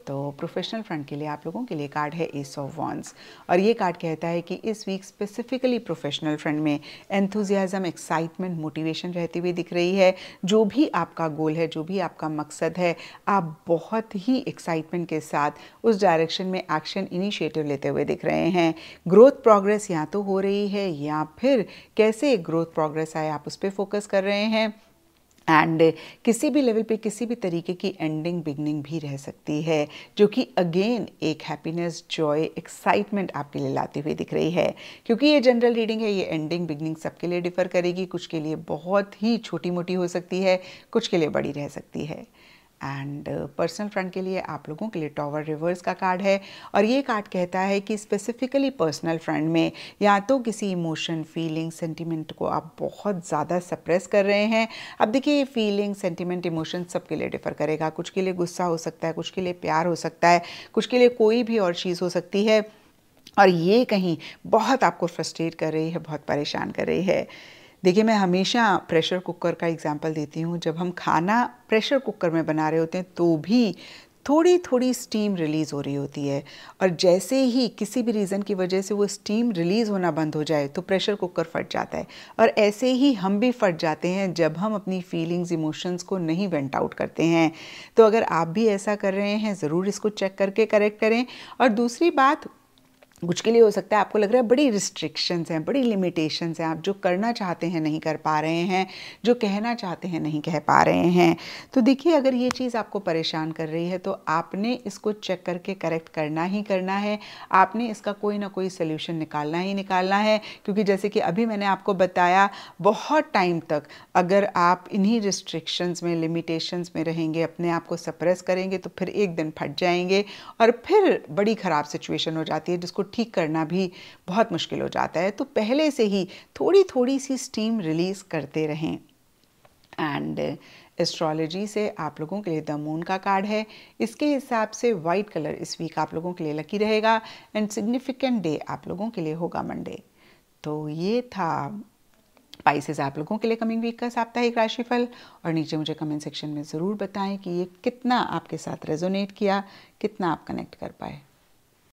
तो प्रोफेशनल फ्रंट के लिए आप लोगों के लिए कार्ड है एस ऑफ वॉन्स और ये कार्ड कहता है कि इस वीक स्पेसिफिकली प्रोफेशनल फ्रंट में एंथुजियाज़म एक्साइटमेंट मोटिवेशन रहती हुई दिख रही है जो भी आपका गोल है जो भी आपका मकसद है आप बहुत ही एक्साइटमेंट के साथ उस डायरेक्शन में एक्शन इनिशिएटिव लेते हुए दिख रहे हैं ग्रोथ प्रोग्रेस या तो हो रही है या फिर कैसे ग्रोथ प्रोग्रेस आए आप उस पर फोकस कर रहे हैं एंड uh, किसी भी लेवल पे किसी भी तरीके की एंडिंग बिगनिंग भी रह सकती है जो कि अगेन एक हैप्पीनेस जॉय एक्साइटमेंट आपके लिए लाती हुई दिख रही है क्योंकि ये जनरल रीडिंग है ये एंडिंग बिगनिंग सबके लिए डिफर करेगी कुछ के लिए बहुत ही छोटी मोटी हो सकती है कुछ के लिए बड़ी रह सकती है एंड पर्सनल फ्रंट के लिए आप लोगों के लिए टॉवर रिवर्स का कार्ड है और ये कार्ड कहता है कि स्पेसिफिकली पर्सनल फ्रंट में या तो किसी इमोशन फीलिंग सेंटिमेंट को आप बहुत ज़्यादा सप्रेस कर रहे हैं अब देखिए ये फीलिंग सेंटिमेंट इमोशन सबके लिए डिफर करेगा कुछ के लिए गुस्सा हो सकता है कुछ के लिए प्यार हो सकता है कुछ के लिए कोई भी और चीज़ हो सकती है और ये कहीं बहुत आपको फ्रस्ट्रेट कर रही है बहुत परेशान कर रही है देखिए मैं हमेशा प्रेशर कुकर का एग्जाम्पल देती हूँ जब हम खाना प्रेशर कुकर में बना रहे होते हैं तो भी थोड़ी थोड़ी स्टीम रिलीज़ हो रही होती है और जैसे ही किसी भी रीज़न की वजह से वो स्टीम रिलीज़ होना बंद हो जाए तो प्रेशर कुकर फट जाता है और ऐसे ही हम भी फट जाते हैं जब हम अपनी फीलिंग्स इमोशंस को नहीं वेंट आउट करते हैं तो अगर आप भी ऐसा कर रहे हैं ज़रूर इसको चेक करके करेक्ट करें और दूसरी बात कुछ के लिए हो सकता है आपको लग रहा है बड़ी रिस्ट्रिक्शंस हैं बड़ी लिमिटेशंस हैं आप जो करना चाहते हैं नहीं कर पा रहे हैं जो कहना चाहते हैं नहीं कह पा रहे हैं तो देखिए अगर ये चीज़ आपको परेशान कर रही है तो आपने इसको चेक करके करेक्ट करना ही करना है आपने इसका कोई ना कोई सोल्यूशन निकालना ही निकालना है क्योंकि जैसे कि अभी मैंने आपको बताया बहुत टाइम तक अगर आप इन्हीं रिस्ट्रिक्शंस में लिमिटेशंस में रहेंगे अपने आप को सप्रेस करेंगे तो फिर एक दिन फट जाएंगे और फिर बड़ी ख़राब सिचुएशन हो जाती है जिसको ठीक करना भी बहुत मुश्किल हो जाता है तो पहले से ही थोड़ी थोड़ी सी स्टीम रिलीज़ करते रहें एंड एस्ट्रोलॉजी से आप लोगों के लिए द मून का कार्ड है इसके हिसाब से वाइट कलर इस वीक आप लोगों के लिए लकी रहेगा एंड सिग्निफिकेंट डे आप लोगों के लिए होगा मंडे तो ये था पाइसेज आप लोगों के लिए कमिंग वीक का साप्ताहिक राशिफल और नीचे मुझे कमेंट सेक्शन में ज़रूर बताएं कि ये कितना आपके साथ रेजोनेट किया कितना आप कनेक्ट कर पाए